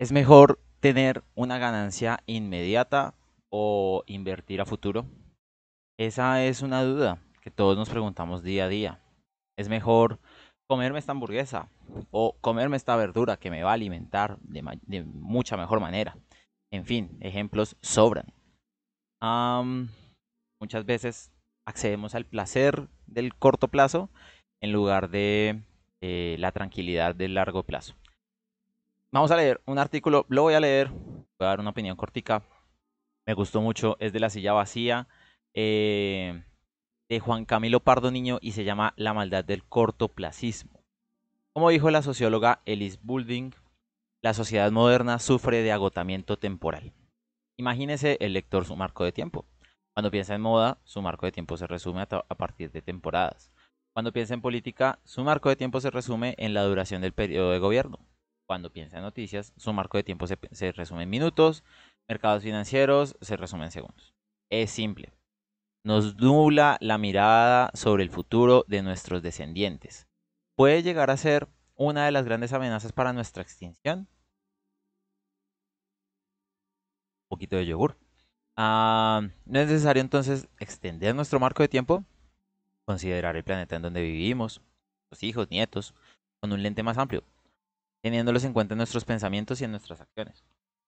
¿Es mejor tener una ganancia inmediata o invertir a futuro? Esa es una duda que todos nos preguntamos día a día. ¿Es mejor comerme esta hamburguesa o comerme esta verdura que me va a alimentar de, mucha mejor manera? En fin, ejemplos sobran. muchas veces accedemos al placer del corto plazo en lugar de eh, la tranquilidad del largo plazo. Vamos a leer un artículo, lo voy a leer, voy a dar una opinión cortica. Me gustó mucho, es de la silla vacía, eh, de Juan Camilo Pardo Niño y se llama La maldad del cortoplacismo. Como dijo la socióloga Elise Boulding, la sociedad moderna sufre de agotamiento temporal. Imagínese el lector su marco de tiempo. Cuando piensa en moda, su marco de tiempo se resume a partir de temporadas. Cuando piensa en política, su marco de tiempo se resume en la duración del periodo de gobierno cuando piensa en noticias, su marco de tiempo se, resume en minutos, mercados financieros se resumen en segundos. Es simple. Nos nubla la mirada sobre el futuro de nuestros descendientes. ¿Puede llegar a ser una de las grandes amenazas para nuestra extinción? Un poquito de yogur. Ah, no es necesario entonces extender nuestro marco de tiempo, considerar el planeta en donde vivimos, los hijos, nietos, con un lente más amplio teniéndolos en cuenta en nuestros pensamientos y en nuestras acciones.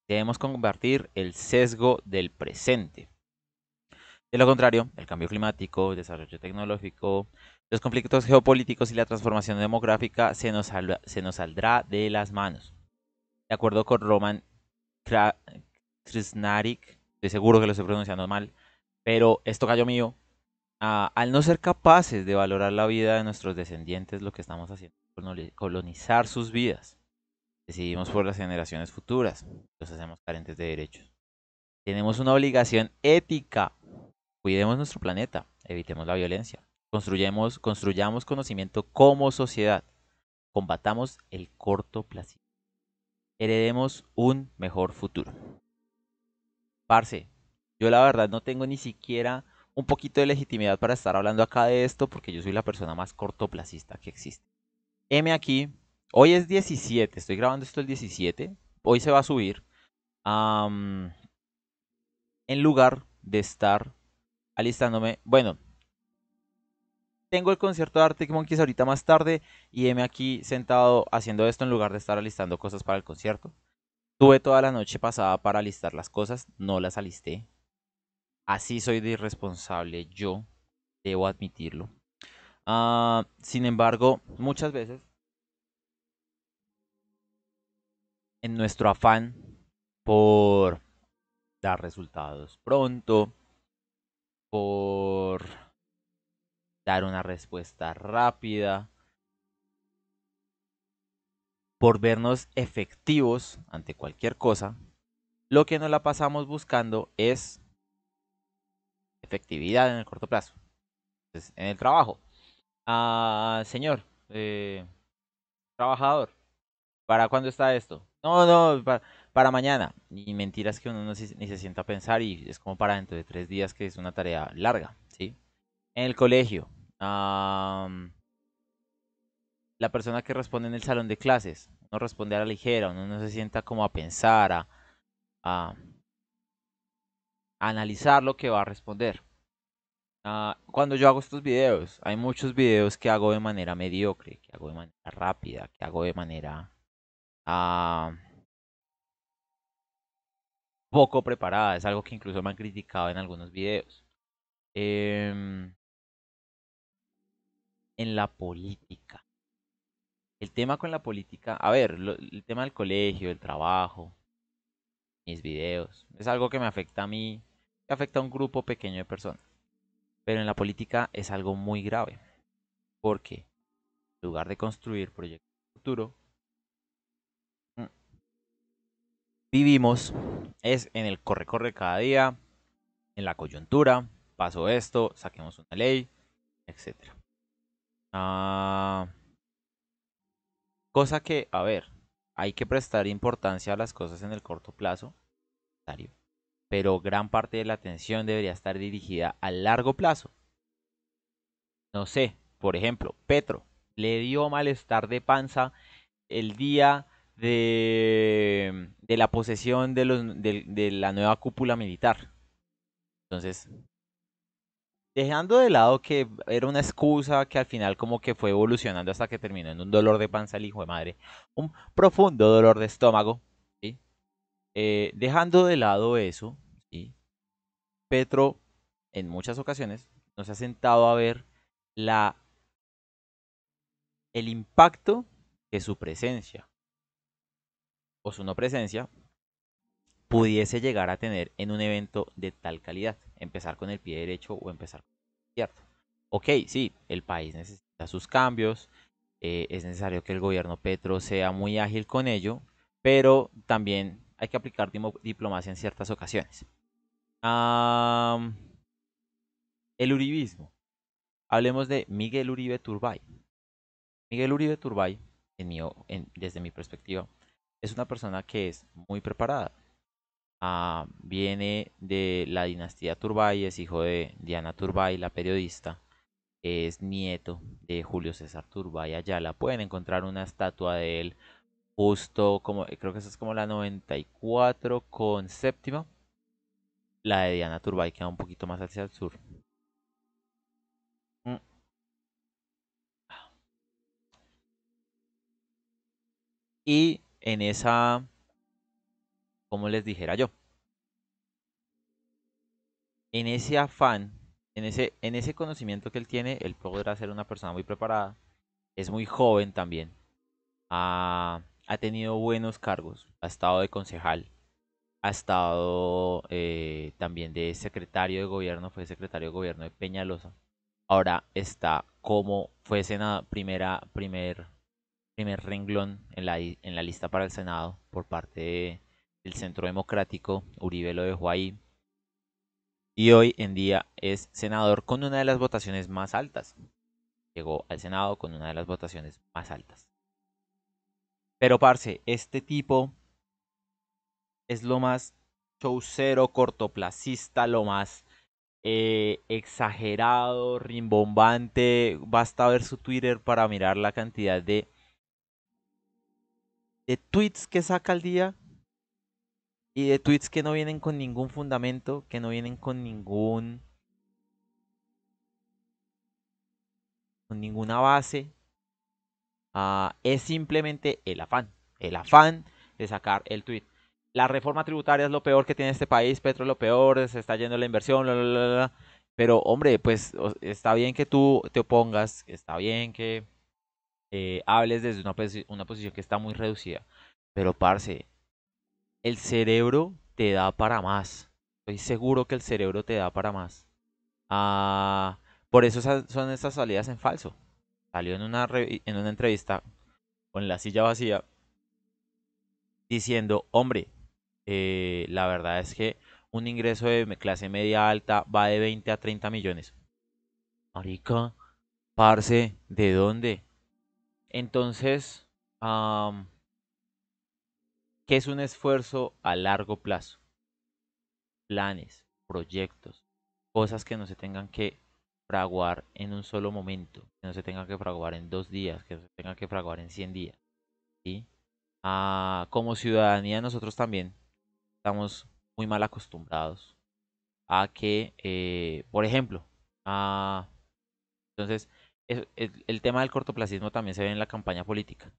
Debemos combatir el sesgo del presente. De lo contrario, el cambio climático, el desarrollo tecnológico, los conflictos geopolíticos y la transformación demográfica se nos, se nos saldrá de las manos. De acuerdo con Roman Kra de estoy seguro que lo estoy pronunciando mal, pero esto cayó mío. Ah, al no ser capaces de valorar la vida de nuestros descendientes, lo que estamos haciendo es colonizar sus vidas. Decidimos por las generaciones futuras. Los hacemos carentes de derechos. Tenemos una obligación ética. Cuidemos nuestro planeta. Evitemos la violencia. Construyamos, construyamos conocimiento como sociedad. Combatamos el corto plazo. Heredemos un mejor futuro. Parce, yo la verdad no tengo ni siquiera un poquito de legitimidad para estar hablando acá de esto porque yo soy la persona más cortoplacista que existe. M aquí Hoy es 17, estoy grabando esto el 17. Hoy se va a subir. en lugar de estar alistándome. Bueno, tengo el concierto de Arctic Monkeys ahorita más tarde y heme aquí sentado haciendo esto en lugar de estar alistando cosas para el concierto. Tuve toda la noche pasada para alistar las cosas, no las alisté. Así soy de irresponsable, yo debo admitirlo. Ah, sin embargo, muchas veces en nuestro afán por dar resultados pronto, por dar una respuesta rápida, por vernos efectivos ante cualquier cosa, lo que nos la pasamos buscando es efectividad en el corto plazo, pues, en el trabajo. Ah, señor, eh, trabajador, ¿para cuándo está esto? No, no, para, mañana. Y mentiras que uno no se, ni se sienta a pensar y es como para dentro de tres días que es una tarea larga, ¿sí? En el colegio. la persona que responde en el salón de clases. Uno responde a la ligera, uno no se sienta como a pensar, a, a, analizar lo que va a responder. Ah, cuando yo hago estos videos, hay muchos videos que hago de manera mediocre, que hago de manera rápida, que hago de manera Ah, poco preparada. Es algo que incluso me han criticado en algunos videos. Em, en la política. El tema con la política, a ver, el tema del colegio, el trabajo, mis videos, es algo que me afecta a mí, que afecta a un grupo pequeño de personas. Pero en la política es algo muy grave, porque en lugar de construir proyectos de futuro, vivimos es en el corre-corre cada día, en la coyuntura, pasó esto, saquemos una ley, etc. Ah, cosa que, a ver, hay que prestar importancia a las cosas en el corto plazo, pero gran parte de la atención debería estar dirigida al largo plazo. No sé, por ejemplo, Petro le dio malestar de panza el día de, la posesión de, la nueva cúpula militar. Entonces, dejando de lado que era una excusa que al final como que fue evolucionando hasta que terminó en un dolor de panza el hijo de madre, un profundo dolor de estómago, eh, dejando de lado eso, Petro en muchas ocasiones nos ha sentado a ver el impacto que su presencia o su no presencia pudiese llegar a tener en un evento de tal calidad. Empezar con el pie derecho o empezar con el izquierdo. Ok, sí, el país necesita sus cambios, eh, es necesario que el gobierno Petro sea muy ágil con ello, pero también hay que aplicar diplomacia en ciertas ocasiones. el uribismo. Hablemos de Miguel Uribe Turbay. Miguel Uribe Turbay, desde mi perspectiva, es una persona que es muy preparada. Ah, viene de la dinastía Turbay, es hijo de Diana Turbay, la periodista. Es nieto de Julio César Turbay la Pueden encontrar una estatua de él justo como, creo que esa es como la 94 con séptima. La de Diana Turbay queda un poquito más hacia el sur. Mm. Y en esa, como les dijera yo, en ese afán, en ese, en ese conocimiento que él tiene, él podrá ser una persona muy preparada, es muy joven también, ha, tenido buenos cargos, ha estado de concejal, ha estado eh, también de secretario de gobierno, fue secretario de gobierno de Peñalosa, ahora está como fue senador, primera, primer primer renglón en la, en la lista para el Senado por parte del Centro Democrático. Uribe lo dejó ahí. Y hoy en día es senador con una de las votaciones más altas. Llegó al Senado con una de las votaciones más altas. Pero, parce, este tipo es lo más showcero, cortoplacista, lo más eh, exagerado, rimbombante. Basta ver su Twitter para mirar la cantidad de de tweets que saca al día y de tweets que no vienen con ningún fundamento, que no vienen con ningún con ninguna base. Ah, es simplemente el afán, el afán de sacar el tweet. La reforma tributaria es lo peor que tiene este país, Petro es lo peor, se está yendo la inversión, bla, bla, bla, pero hombre, pues está bien que tú te opongas, está bien que eh, hables desde una, posición que está muy reducida. Pero, parce, el cerebro te da para más. Estoy seguro que el cerebro te da para más. Ah, por eso son estas salidas en falso. Salió en una, en una entrevista con la silla vacía diciendo, hombre, eh, la verdad es que un ingreso de clase media alta va de 20 a 30 millones. Marica, parce, ¿de dónde? Entonces, ¿qué es un esfuerzo a largo plazo? Planes, proyectos, cosas que no se tengan que fraguar en un solo momento, que no se tengan que fraguar en dos días, que no se tengan que fraguar en 100 días. y ah, como ciudadanía nosotros también estamos muy mal acostumbrados a que, eh, por ejemplo, ah, entonces el, tema del cortoplacismo también se ve en la campaña política.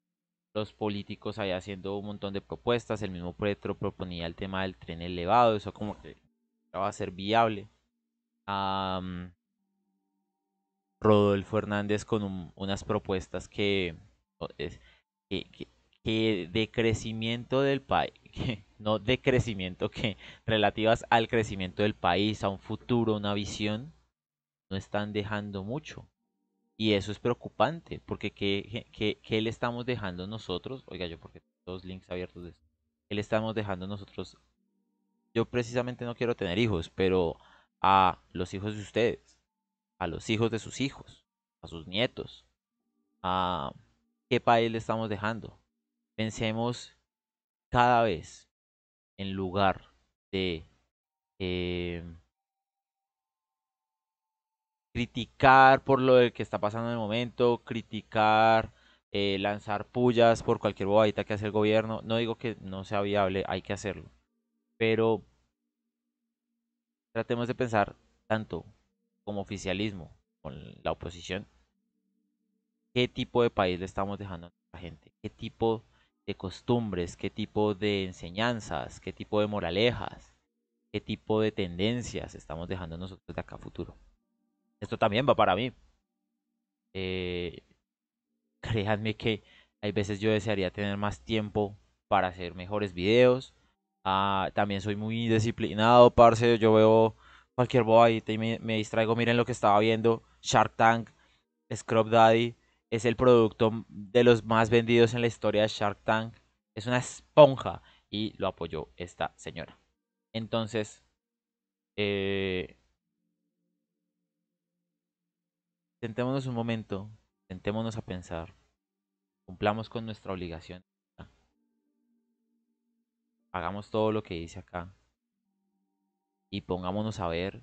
Los políticos ahí haciendo un montón de propuestas, el mismo Petro proponía el tema del tren elevado, eso como que va a ser viable. Rodolfo Hernández con unas propuestas que, que, de crecimiento del país, no de crecimiento, que relativas al crecimiento del país, a un futuro, una visión, no están dejando mucho. Y eso es preocupante, porque ¿qué, le estamos dejando nosotros? Oiga, yo porque todos links abiertos de esto. ¿Qué le estamos dejando nosotros? Yo precisamente no quiero tener hijos, pero a los hijos de ustedes, a los hijos de sus hijos, a sus nietos, a qué país le estamos dejando. Pensemos cada vez en lugar de eh, criticar por lo que está pasando en el momento, criticar, eh, lanzar pullas por cualquier bobadita que hace el gobierno. No digo que no sea viable, hay que hacerlo. Pero tratemos de pensar tanto como oficialismo, con la oposición, qué tipo de país le estamos dejando a la gente, qué tipo de costumbres, qué tipo de enseñanzas, qué tipo de moralejas, qué tipo de tendencias estamos dejando nosotros de acá a futuro. Esto también va para mí. Eh, créanme que hay veces yo desearía tener más tiempo para hacer mejores videos. Ah, también soy muy disciplinado, parce. Yo veo cualquier bobadita y me, distraigo. Miren lo que estaba viendo. Shark Tank, Scrub Daddy. Es el producto de los más vendidos en la historia de Shark Tank. Es una esponja y lo apoyó esta señora. Entonces, eh, Sentémonos un momento, sentémonos a pensar, cumplamos con nuestra obligación. Hagamos todo lo que dice acá y pongámonos a ver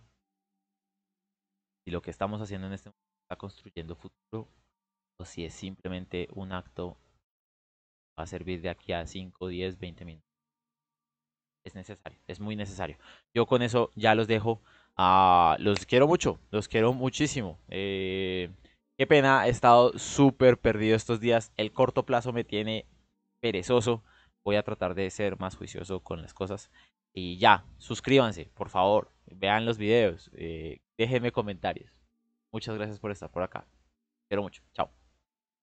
si lo que estamos haciendo en este momento está construyendo futuro o si es simplemente un acto va a servir de aquí a 5, 10, 20 minutos. Es necesario, es muy necesario. Yo con eso ya los dejo. Ah, los quiero mucho, los quiero muchísimo. Eh, qué pena, he estado súper perdido estos días. El corto plazo me tiene perezoso. Voy a tratar de ser más juicioso con las cosas. Y ya, suscríbanse, por favor. Vean los videos. Eh, déjenme comentarios. Muchas gracias por estar por acá. Quiero mucho. Chao.